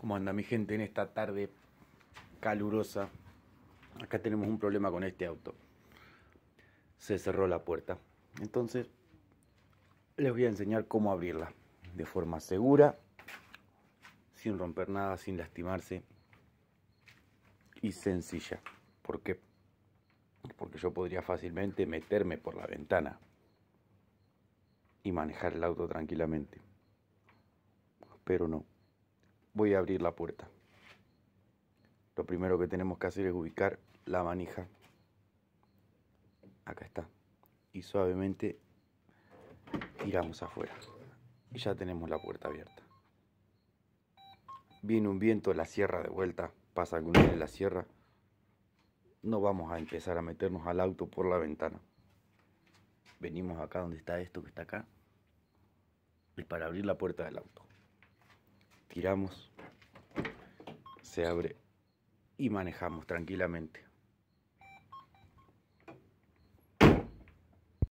¿Cómo anda mi gente en esta tarde calurosa? Acá tenemos un problema con este auto. Se cerró la puerta. Entonces, les voy a enseñar cómo abrirla de forma segura, sin romper nada, sin lastimarse y sencilla. ¿Por qué? Porque yo podría fácilmente meterme por la ventana y manejar el auto tranquilamente. Pero no voy a abrir la puerta. Lo primero que tenemos que hacer es ubicar la manija. Acá está. Y suavemente tiramos afuera. Y ya tenemos la puerta abierta. Viene un viento, la sierra de vuelta. Pasa día de la sierra. No vamos a empezar a meternos al auto por la ventana. Venimos acá donde está esto que está acá. Y para abrir la puerta del auto tiramos, se abre y manejamos tranquilamente.